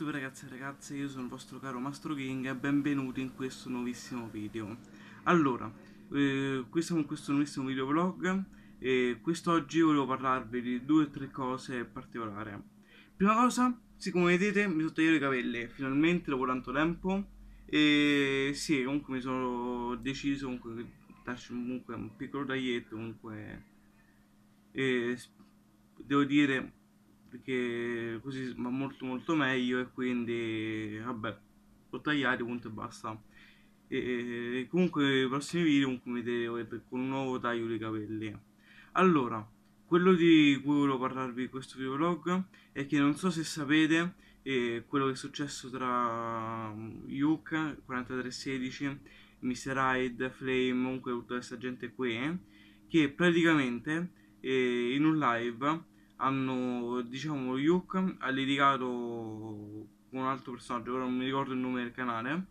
YouTube ragazzi e ragazze, io sono il vostro caro Mastro King e benvenuti in questo nuovissimo video Allora, eh, siamo in questo nuovissimo video vlog e quest'oggi volevo parlarvi di due o tre cose particolari Prima cosa, siccome sì, vedete mi sono tagliato i capelli, finalmente dopo tanto tempo E sì, comunque mi sono deciso comunque darci comunque un piccolo taglietto comunque e, Devo dire perché così va molto molto meglio e quindi vabbè ho tagliato punto e basta e, e comunque nei prossimi video come vedete con un nuovo taglio di capelli allora quello di cui volevo parlarvi in questo video vlog è che non so se sapete eh, quello che è successo tra Yuke 4316 Mr. Hyde, Flame, comunque tutta questa gente qui che praticamente eh, in un live hanno diciamo Yuk ha litigato con un altro personaggio ora non mi ricordo il nome del canale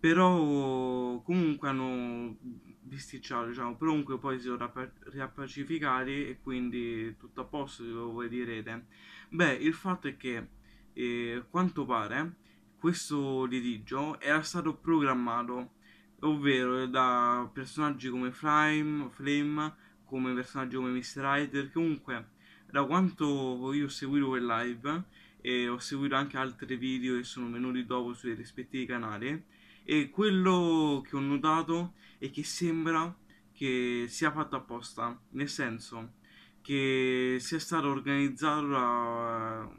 però comunque hanno bisticciato diciamo però comunque poi si sono riappacificati e quindi tutto a posto se voi direte beh il fatto è che eh, quanto pare questo litigio era stato programmato ovvero da personaggi come Flame, Flame come personaggi come Mr. Rider comunque da quanto io ho seguito quel live e ho seguito anche altri video che sono venuti dopo sui rispettivi canali e quello che ho notato è che sembra che sia fatto apposta nel senso che sia stato organizzato da,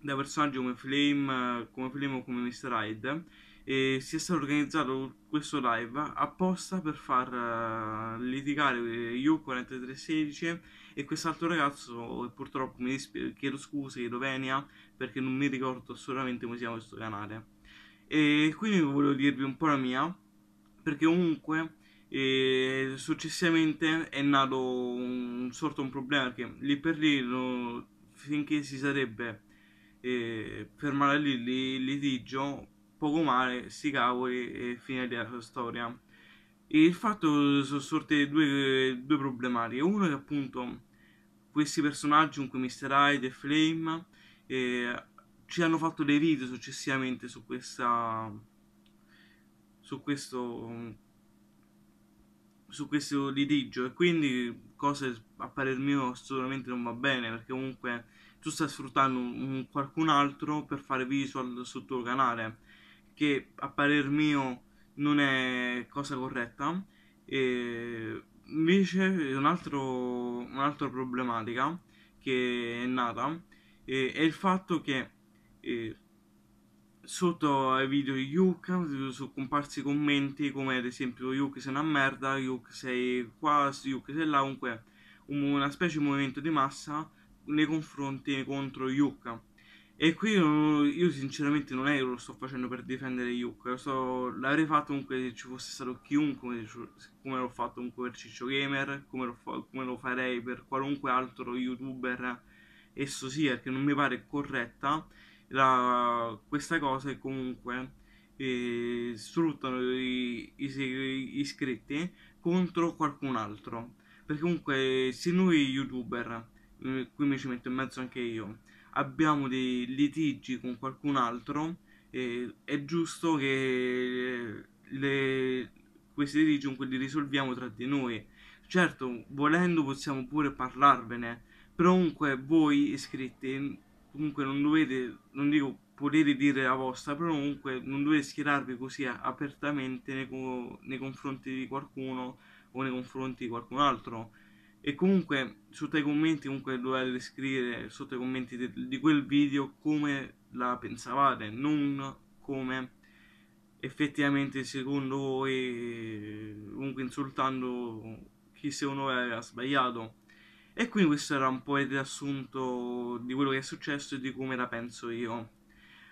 da personaggi come Flame, come Flame o come Mr. Hyde e sia stato organizzato questo live apposta per far uh, litigare Yuko 4316 e quest'altro ragazzo purtroppo mi disp- chiedo scuse, chiedo venia perché non mi ricordo assolutamente come si chiama questo canale. E quindi volevo dirvi un po' la mia, perché comunque e eh, successivamente è nato un sorto un problema perché lì per lì lo, finché si sarebbe eh, fermato lì il litigio poco male sti cavoli e fine della sua storia e il fatto sono sorte due, due problematiche uno è che appunto questi personaggi comunque Mr. Hyde e Flame eh, ci hanno fatto dei video successivamente su questa su questo su questo litigio e quindi cose a parer mio assolutamente non va bene perché comunque tu stai sfruttando un, un qualcun altro per fare visual sul tuo canale che a parer mio non è cosa corretta e Invece un altro, un'altra problematica che è nata eh, è il fatto che eh, sotto ai video di Yuke sono comparsi commenti come ad esempio Yuke sei una merda, Yuke sei qua, Yuke sei là, comunque una specie di movimento di massa nei confronti contro Yuke e qui io, uh, io sinceramente non è che lo sto facendo per difendere Yuke, so, l'avrei fatto comunque se ci fosse stato chiunque, come l'ho fatto comunque per Ciccio Gamer, come lo, fa, come lo farei per qualunque altro youtuber esso sia, che non mi pare corretta la, questa cosa e comunque eh, sfruttano gli iscritti contro qualcun altro, perché comunque se noi youtuber, eh, qui mi ci metto in mezzo anche io, abbiamo dei litigi con qualcun altro, eh, è giusto che le, questi litigi li risolviamo tra di noi. Certo, volendo possiamo pure parlarvene, però comunque voi iscritti comunque non dovete, non dico potete dire la vostra, però comunque non dovete schierarvi così apertamente nei, nei confronti di qualcuno o nei confronti di qualcun altro e comunque sotto ai commenti comunque dovete scrivere sotto ai commenti di, di quel video come la pensavate non come effettivamente secondo voi comunque insultando chi secondo voi aveva sbagliato e quindi questo era un po' il riassunto di quello che è successo e di come la penso io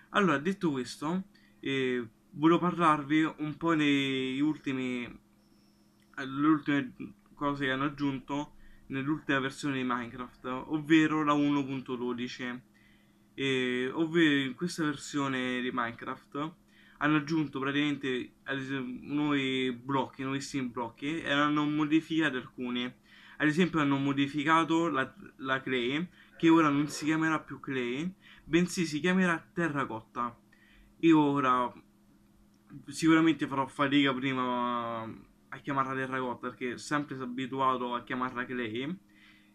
allora detto questo eh, volevo parlarvi un po' degli ultimi le ultime cose che hanno aggiunto nell'ultima versione di Minecraft, ovvero la 1.12. ovvero in questa versione di Minecraft hanno aggiunto praticamente nuovi blocchi, nuovissimi blocchi e hanno modificato alcuni. Ad esempio hanno modificato la, la clay, che ora non si chiamerà più clay, bensì si chiamerà terracotta. Io ora sicuramente farò fatica prima a chiamarla del Ragot perché sempre si è abituato a chiamarla Clay.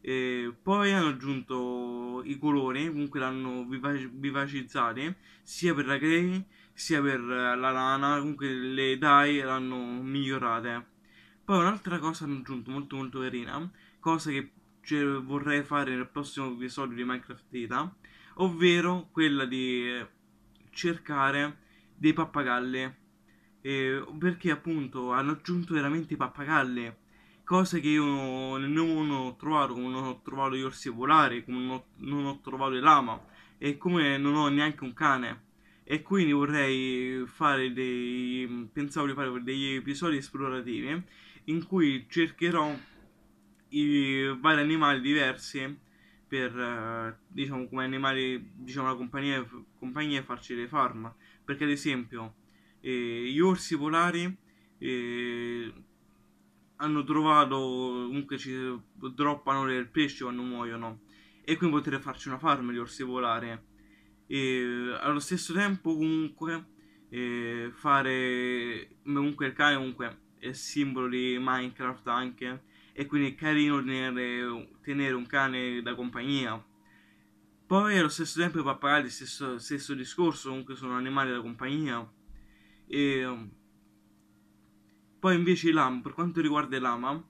E poi hanno aggiunto i colori, comunque l'hanno vivac- sia per la Clay sia per eh, la lana, comunque le dye l'hanno migliorate. Poi un'altra cosa hanno aggiunto molto molto carina, cosa che vorrei fare nel prossimo episodio di Minecraft Data, ovvero quella di eh, cercare dei pappagalli eh, perché appunto hanno aggiunto veramente pappagalle cose che io non ho trovato come non ho trovato gli orsi volari come non ho, non ho trovato le lama e come non ho neanche un cane e quindi vorrei fare dei pensavo di fare degli episodi esplorativi in cui cercherò i vari animali diversi per diciamo come animali diciamo la compagnia compagnia farci le farm perché ad esempio eh, gli orsi polari eh, hanno trovato comunque ci droppano del pesce quando muoiono e quindi potrei farci una farm gli orsi polari e allo stesso tempo comunque eh, fare comunque il cane comunque è simbolo di Minecraft anche e quindi è carino tenere, tenere un cane da compagnia poi allo stesso tempo i pappagalli stesso, stesso discorso comunque sono animali da compagnia e um, poi invece i LAM, per quanto riguarda i LAMA,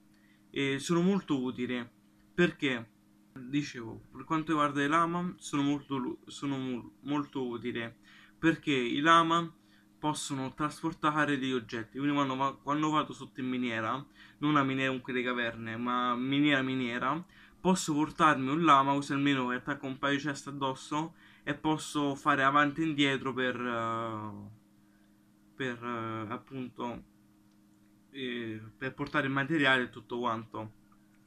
eh, sono molto utili perché, dicevo, per quanto riguarda i LAMA sono molto, sono molto utili perché i LAMA possono trasportare degli oggetti. Quindi quando, va, quando, vado sotto in miniera, non una miniera comunque delle caverne, ma miniera miniera, posso portarmi un lama così almeno attacco un paio di ceste addosso e posso fare avanti e indietro per... Uh, per eh, appunto eh, per portare il materiale e tutto quanto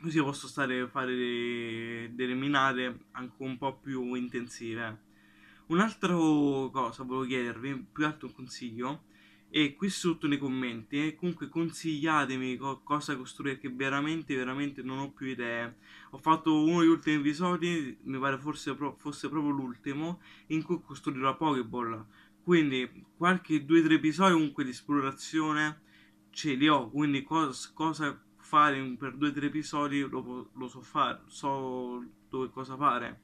così posso stare fare delle minate anche un po' più intensive un'altra cosa volevo chiedervi più altro un consiglio e qui sotto nei commenti eh, comunque consigliatemi co cosa costruire che veramente veramente non ho più idee ho fatto uno degli ultimi episodi mi pare forse pro fosse proprio l'ultimo in cui costruirò pokeball quindi qualche 2-3 episodi comunque di esplorazione ce li ho, quindi cos- cosa fare per 2-3 episodi lo, lo, so fare, so dove cosa fare.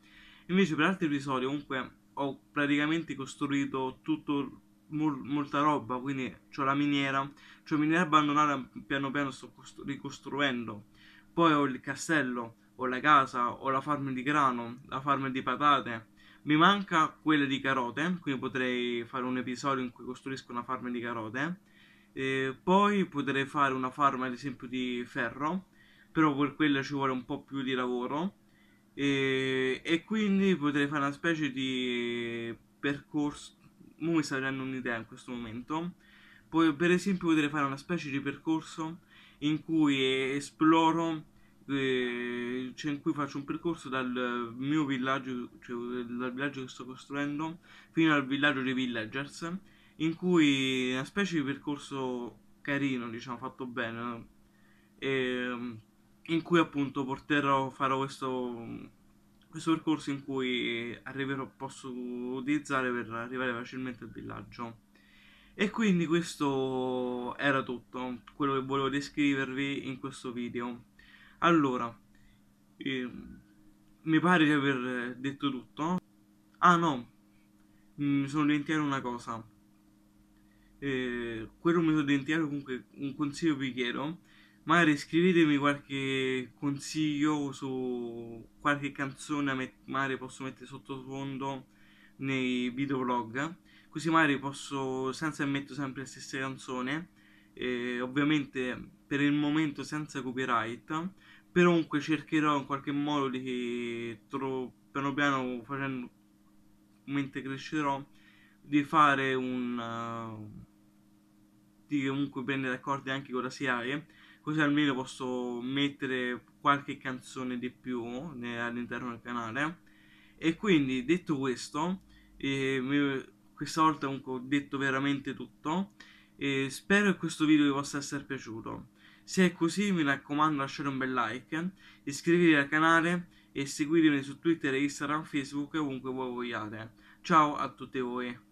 Invece per altri episodi comunque ho praticamente costruito tutto mol- molta roba, quindi ho la miniera, cioè miniera abbandonata piano piano sto costru- ricostruendo. Poi ho il castello, ho la casa, ho la farm di grano, la farm di patate, mi manca quella di carote, quindi potrei fare un episodio in cui costruisco una farm di carote. Eh, poi potrei fare una farm ad esempio di ferro, però per quella ci vuole un po' più di lavoro. Eh, e, quindi potrei fare una specie di percorso. Non mi sta dando un'idea in questo momento. Poi, per esempio, potrei fare una specie di percorso in cui esploro eh, in cui faccio un percorso dal mio villaggio, cioè dal villaggio che sto costruendo, fino al villaggio dei villagers, in cui è una specie di percorso carino, diciamo, fatto bene, eh, in cui appunto porterò, farò questo, questo percorso in cui arriverò, posso utilizzare per arrivare facilmente al villaggio. E quindi questo era tutto, quello che volevo descrivervi in questo video. Allora, ehm, mi pare di aver detto tutto. Ah no, mm, mi sono dimenticato una cosa. Eh, quello mi sono dimenticato comunque un consiglio vi chiedo. Magari scrivetemi qualche consiglio su qualche canzone, met- magari posso mettere sottofondo nei video vlog. Così magari posso, senza metto sempre le stesse canzone, eh, ovviamente per il momento senza copyright però comunque cercherò in qualche modo di tro- piano piano facendo mentre crescerò di fare un uh, di comunque prendere accordi anche con la SIAE così almeno posso mettere qualche canzone di più all'interno del canale e quindi detto questo eh, questa volta comunque ho detto veramente tutto e spero che questo video vi possa essere piaciuto se è così mi raccomando lasciate un bel like, iscrivetevi al canale e seguitemi su Twitter, Instagram, Facebook e ovunque voi vogliate. Ciao a tutti voi!